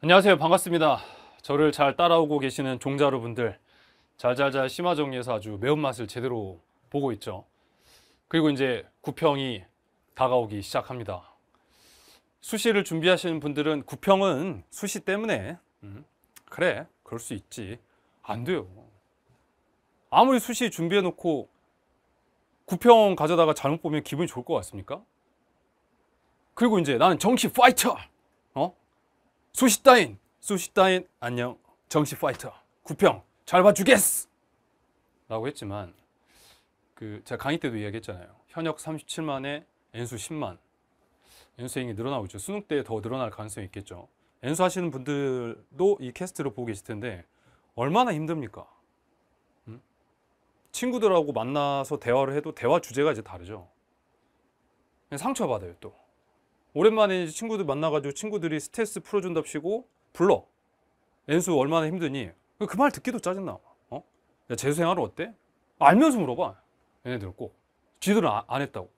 안녕하세요 반갑습니다 저를 잘 따라오고 계시는 종자 여분들 잘잘잘 심화 정리해서 아주 매운맛을 제대로 보고 있죠 그리고 이제 구평이 다가오기 시작합니다 수시를 준비하시는 분들은 구평은 수시 때문에 음, 그래 그럴 수 있지 안 돼요 아무리 수시 준비해 놓고 구평 가져다가 잘못 보면 기분이 좋을 것 같습니까? 그리고 이제 나는 정시 파이터 어? 수시 따인 수시 따인 안녕 정시 파이터 구평 잘 봐주겠어 라고 했지만 그 제가 강의 때도 이야기했잖아요 현역 37만에 N수 10만 N수행이 늘어나고 있죠 수능 때 더 늘어날 가능성이 있겠죠 N수 하시는 분들도 이 캐스트를 보고 계실 텐데 얼마나 힘듭니까 음? 친구들하고 만나서 대화를 해도 대화 주제가 이제 다르죠 상처받아요 또 오랜만에 이제 친구들 만나가지고 친구들이 스트레스 풀어준답시고 불러. 엔수 얼마나 힘드니? 그 말 듣기도 짜증나. 어? 야, 재수생활은 어때? 알면서 물어봐. 얘네들 꼭. 지들은 아, 안 했다고.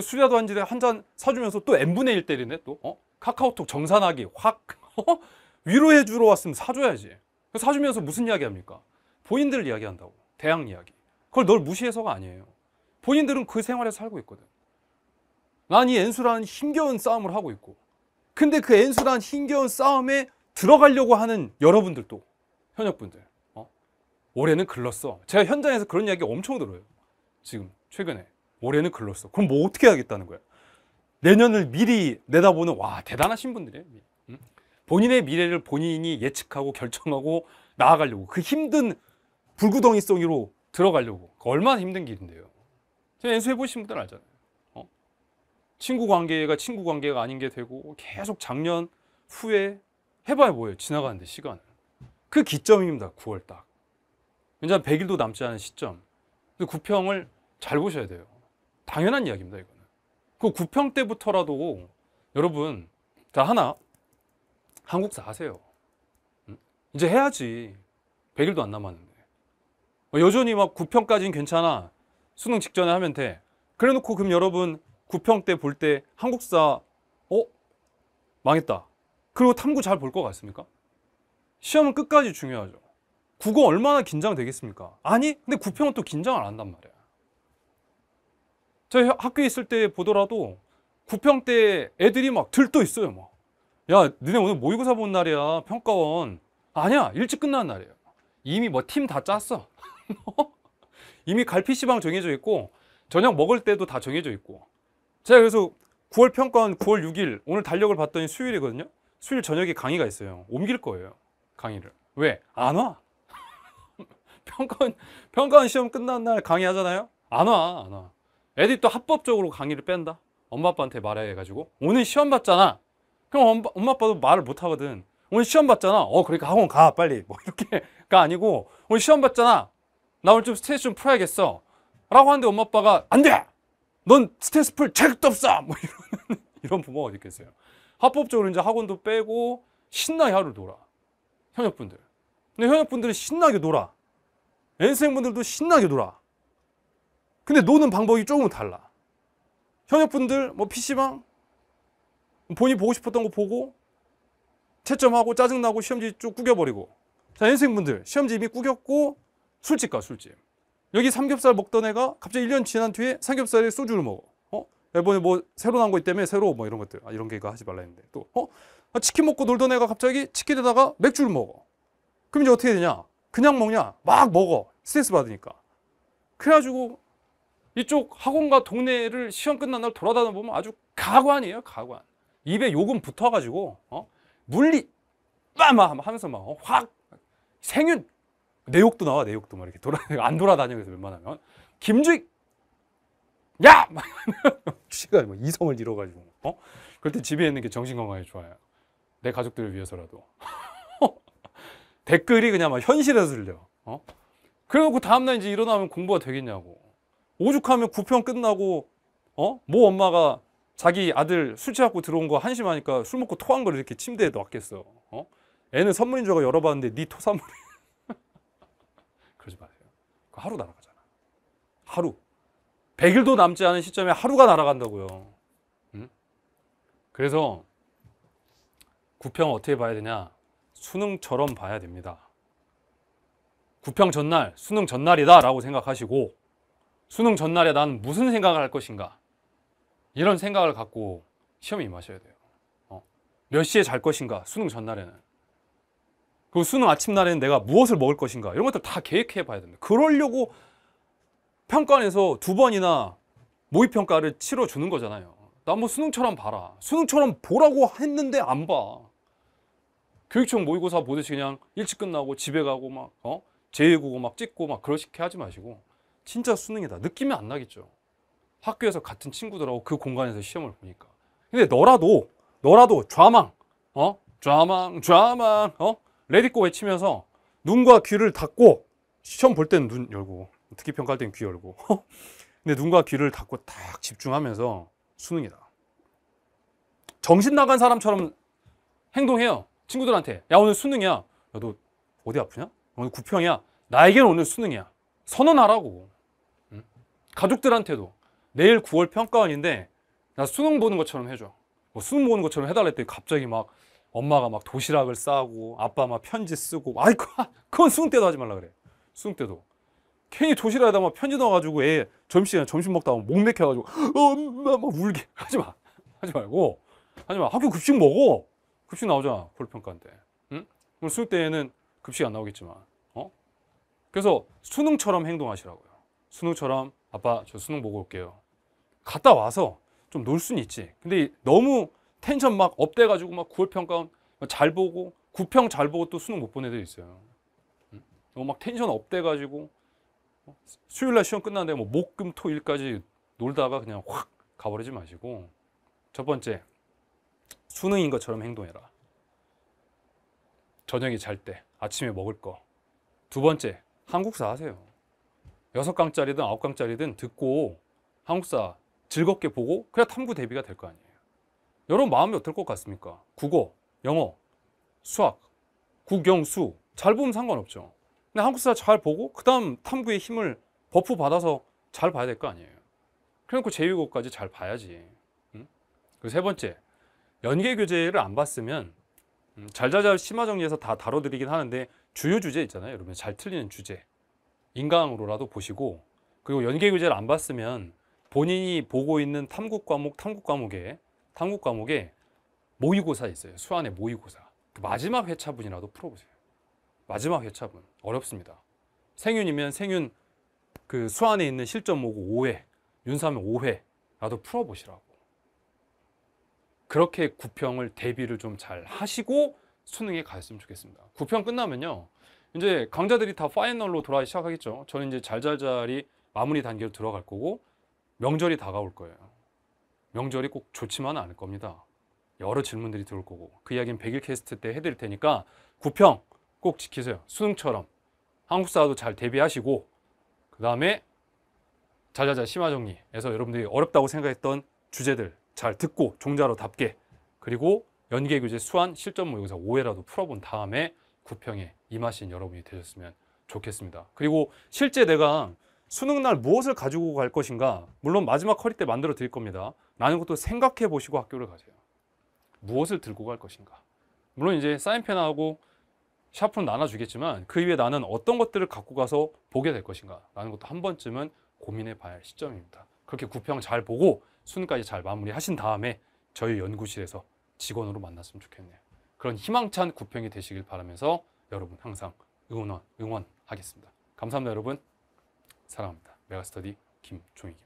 수리라도 한지에 한 잔 사주면서 또 n분의 1 때리네 또. 어? 카카오톡 정산하기 확 어? 위로해 주러 왔으면 사줘야지. 그 사주면서 무슨 이야기 합니까? 본인들 이야기한다고. 대학 이야기. 그걸 널 무시해서가 아니에요. 본인들은 그 생활에 서 살고 있거든. 난이 엔수라는 힘겨운 싸움을 하고 있고 근데 그 엔수라는 힘겨운 싸움에 들어가려고 하는 여러분들도 현역분들 어? 올해는 글렀어 제가 현장에서 그런 이야기 엄청 들어요 지금 최근에 올해는 글렀어 그럼 뭐 어떻게 하겠다는 거야 내년을 미리 내다보는 와 대단하신 분들이에요 응? 본인의 미래를 본인이 예측하고 결정하고 나아가려고 그 힘든 불구덩이성으로 들어가려고 그 얼마나 힘든 길인데요 제가 연수해보신 분들 알잖아요 친구 관계가 친구 관계가 아닌 게 되고 계속 작년 후에 해봐야 뭐예요 지나가는데 시간 그 기점입니다 9월 딱 왜냐하면 100일도 남지 않은 시점 구평을 잘 보셔야 돼요 당연한 이야기입니다 이거는 그 구평 때부터라도 여러분 자 하나 한국사 하세요 이제 해야지 100일도 안 남았는데 뭐 여전히 막 9평까지는 괜찮아 수능 직전에 하면 돼 그래놓고 그럼 여러분 구평 때 볼 때 한국사 어? 망했다. 그리고 탐구 잘 볼 것 같습니까? 시험은 끝까지 중요하죠. 국어 얼마나 긴장되겠습니까? 아니? 근데 구평은 또 긴장을 안 한단 말이야. 저희 학교에 있을 때 보더라도 구평 때 애들이 막 들떠 있어요. 막. 야, 너네 오늘 모의고사 본 날이야. 평가원. 아니야. 일찍 끝난 날이에요. 이미 뭐 팀 다 짰어. 이미 갈피시방 정해져 있고 저녁 먹을 때도 다 정해져 있고 제가 그래서 9월 평가원 9월 6일 오늘 달력을 봤더니 수요일이거든요. 수요일 저녁에 강의가 있어요. 옮길 거예요. 강의를. 왜? 안 와. 평가원 평가원 시험 끝난 날 강의하잖아요. 안 와. 안 와. 애들이 또 합법적으로 강의를 뺀다. 엄마 아빠한테 말해 가지고 오늘 시험 봤잖아. 그럼 엄마, 엄마 아빠도 말을 못 하거든. 오늘 시험 봤잖아. 어, 그러니까 학원 가, 빨리. 뭐, 이렇게가 아니고, 오늘 시험 봤잖아. 나 오늘 좀 스트레스 좀 풀어야겠어. 라고 하는데 엄마 아빠가, 안 돼! 넌 스탠스풀 책도 없어! 뭐 이런, 이런 부모가 어디 있겠어요. 합법적으로 이제 학원도 빼고 신나게 하루 놀아. 현역분들. 근데 현역분들이 신나게 놀아. 연생분들도 신나게 놀아. 근데 노는 방법이 조금은 달라. 현역분들 뭐 PC방 본인이 보고 싶었던 거 보고 채점하고 짜증나고 시험지 쭉 구겨버리고 자 연생분들 시험지 이미 구겼고 술집 가 술집 여기 삼겹살 먹던 애가 갑자기 1년 지난 뒤에 삼겹살에 소주를 먹어. 어? 이번에 뭐 새로 나온 거 있다며 새로 뭐 이런 것들. 아, 이런 게 이거 하지 말라 했는데. 또 어? 아, 치킨 먹고 놀던 애가 갑자기 치킨에다가 맥주를 먹어. 그럼 이제 어떻게 되냐? 그냥 먹냐? 막 먹어. 스트레스 받으니까. 그래가지고 이쪽 학원과 동네를 시험 끝난 날 돌아다녀 보면 아주 가관이에요, 가관. 입에 요금 붙어가지고 어? 물리 빠마 하면서 막확 어? 생윤 내욕도 나와 내욕도 막 이렇게 돌아 안 돌아다녀 그래서 웬만하면 김주익 야! 막 취가 막 이성을 잃어가지고 어? 그럴 때 집에 있는 게 정신 건강에 좋아요 내 가족들을 위해서라도 댓글이 그냥 막 현실에서 들려 어? 그래놓고 다음날 이제 일어나면 공부가 되겠냐고 오죽하면 구평 끝나고 어? 모 뭐 엄마가 자기 아들 술 취하고 들어온 거 한심하니까 술 먹고 토한 걸 이렇게 침대에 놓았겠어 어? 애는 선물인 줄알 고 열어봤는데 네 토산물이 그러니까 하루 날아가잖아. 하루. 100일도 남지 않은 시점에 하루가 날아간다고요. 응? 그래서 구평 어떻게 봐야 되냐? 수능처럼 봐야 됩니다. 구평 전날, 수능 전날이다 라고 생각하시고 수능 전날에 난 무슨 생각을 할 것인가? 이런 생각을 갖고 시험에 임하셔야 돼요. 어? 몇 시에 잘 것인가? 수능 전날에는. 그 수능 아침날에는 내가 무엇을 먹을 것인가 이런 것들 다 계획해 봐야 됩니다. 그러려고 평가원에서 두 번이나 모의평가를 치러주는 거잖아요. 나 한번 수능처럼 봐라. 수능처럼 보라고 했는데 안 봐. 교육청 모의고사 보듯이 그냥 일찍 끝나고 집에 가고 막 어? 제외고고 막 찍고 막 그러시게 하지 마시고 진짜 수능이다. 느낌이 안 나겠죠. 학교에서 같은 친구들하고 그 공간에서 시험을 보니까. 근데 너라도 너라도 좌망 어? 좌망 좌망 어? 레디고 외치면서 눈과 귀를 닫고 시험 볼 때는 눈 열고 특기 평가할 때귀 열고 근데 눈과 귀를 닫고 딱 집중하면서 수능이다 정신 나간 사람처럼 행동해요 친구들한테 야 오늘 수능이야 야너 어디 아프냐? 오늘 구평이야 나에게는 오늘 수능이야 선언하라고 응? 가족들한테도 내일 9월 평가원인데 나 수능 보는 것처럼 해줘 뭐 수능 보는 것처럼 해달랬더니 갑자기 막 엄마가 막 도시락을 싸고 아빠 막 편지 쓰고 아이고 그, 그건 수능 때도 하지 말라 그래 수능 때도 괜히 도시락에다 막 편지 넣어가지고 애 점심에 점심 먹다 목 맥혀가지고 엄마 막 울게 하지 마 하지 말고 하지 마 학교 급식 먹어 급식 나오잖아 골평가인데 응? 그럼 수능 때에는 급식 안 나오겠지만 어 그래서 수능처럼 행동하시라고요 수능처럼 아빠 저 수능 보고 올게요 갔다 와서 좀 놀 수는 있지 근데 너무 텐션 막 업돼가지고 막 9월 평가잘 보고 9평 잘 보고 또 수능 못 본 애들 있어요. 너무 뭐 막 텐션 업돼가지고 뭐 수요일 날 시험 끝났는데 뭐 목금 토일까지 놀다가 그냥 확 가버리지 마시고 첫 번째 수능인 것처럼 행동해라. 저녁에 잘 때, 아침에 먹을 거. 두 번째, 한국사 하세요. 여섯 강짜리든 아홉 강짜리든 듣고 한국사 즐겁게 보고 그냥 탐구 대비가 될 거 아니에요. 여러분 마음이 어떨 것 같습니까? 국어, 영어, 수학, 국영수 잘 보면 상관없죠. 근데 한국사 잘 보고 그 다음 탐구의 힘을 버프 받아서 잘 봐야 될 거 아니에요. 그래놓고 제2국까지 잘 봐야지. 응? 그리고 세 번째, 연계 교재를 안 봤으면 음, 잘자잘 심화 정리해서 다 다뤄드리긴 하는데 주요 주제 있잖아요. 여러분 잘 틀리는 주제. 인강으로라도 보시고 그리고 연계 교재를 안 봤으면 본인이 보고 있는 탐구 과목, 탐구 과목에 탐구 과목에 모의고사 있어요. 수안의 모의고사. 그 마지막 회차분이라도 풀어보세요. 마지막 회차분. 어렵습니다. 생윤이면 생윤 그 수안에 있는 실전 모고 5회, 윤사면 5회 나도 풀어보시라고. 그렇게 구평을 대비를 좀 잘 하시고 수능에 갔으면 좋겠습니다. 구평 끝나면요. 이제 강자들이 다 파이널로 돌아가기 시작하겠죠. 저는 이제 잘잘잘이 마무리 단계로 들어갈 거고 명절이 다가올 거예요. 명절이 꼭좋지만 않을 겁니다. 여러 질문들이 들어올 거고 그 이야기는 100일 캐스트 때 해드릴 테니까 구평 꼭 지키세요. 수능처럼 한국사도 잘 대비하시고 그 다음에 자자자 심화정리에서 여러분들이 어렵다고 생각했던 주제들 잘 듣고 종자로답게 그리고 연계교재 수완 실전 모의고사 5회라도 풀어본 다음에 구평에 임하신 여러분이 되셨으면 좋겠습니다. 그리고 실제 내가 수능날 무엇을 가지고 갈 것인가 물론 마지막 커리 때 만들어 드릴 겁니다. 라는 것도 생각해 보시고 학교를 가세요. 무엇을 들고 갈 것인가? 물론 이제 사인펜하고 샤프는 나눠주겠지만 그이에 나는 어떤 것들을 갖고 가서 보게 될 것인가 라는 것도 한 번쯤은 고민해 봐야 할 시점입니다. 그렇게 구평 잘 보고 수능까지 잘 마무리하신 다음에 저희 연구실에서 직원으로 만났으면 좋겠네요. 그런 희망찬 구평이 되시길 바라면서 여러분 항상 응원, 응원하겠습니다. 감사합니다 여러분. 사랑합니다. 메가스터디 김종익입니다.